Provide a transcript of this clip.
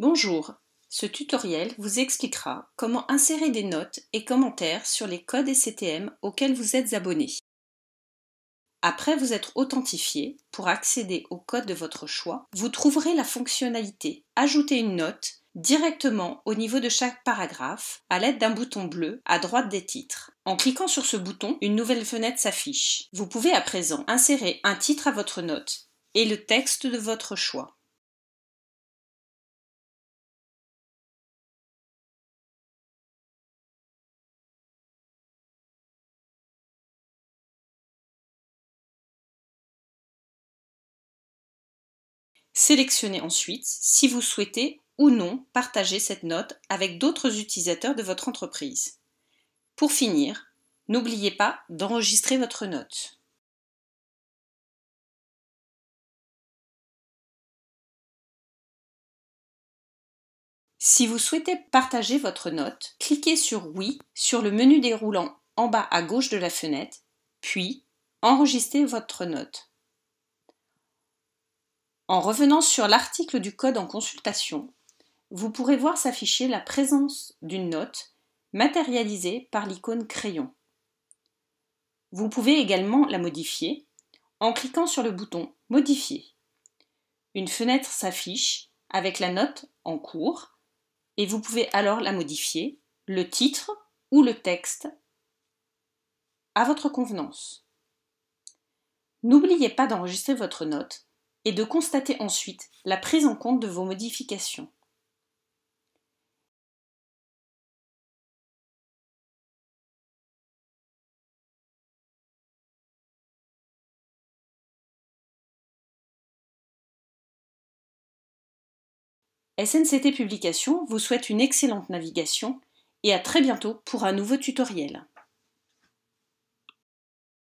Bonjour, ce tutoriel vous expliquera comment insérer des notes et commentaires sur les codes CTM auxquels vous êtes abonné. Après vous être authentifié, pour accéder au code de votre choix, vous trouverez la fonctionnalité Ajouter une note directement au niveau de chaque paragraphe à l'aide d'un bouton bleu à droite des titres. En cliquant sur ce bouton, une nouvelle fenêtre s'affiche. Vous pouvez à présent insérer un titre à votre note et le texte de votre choix. Sélectionnez ensuite si vous souhaitez ou non partager cette note avec d'autres utilisateurs de votre entreprise. Pour finir, n'oubliez pas d'enregistrer votre note. Si vous souhaitez partager votre note, cliquez sur Oui sur le menu déroulant en bas à gauche de la fenêtre, puis enregistrez votre note. En revenant sur l'article du code en consultation, vous pourrez voir s'afficher la présence d'une note matérialisée par l'icône crayon. Vous pouvez également la modifier en cliquant sur le bouton Modifier. Une fenêtre s'affiche avec la note en cours et vous pouvez alors la modifier, le titre ou le texte à votre convenance. N'oubliez pas d'enregistrer votre note et de constater ensuite la prise en compte de vos modifications. SNCT Publications vous souhaite une excellente navigation et à très bientôt pour un nouveau tutoriel.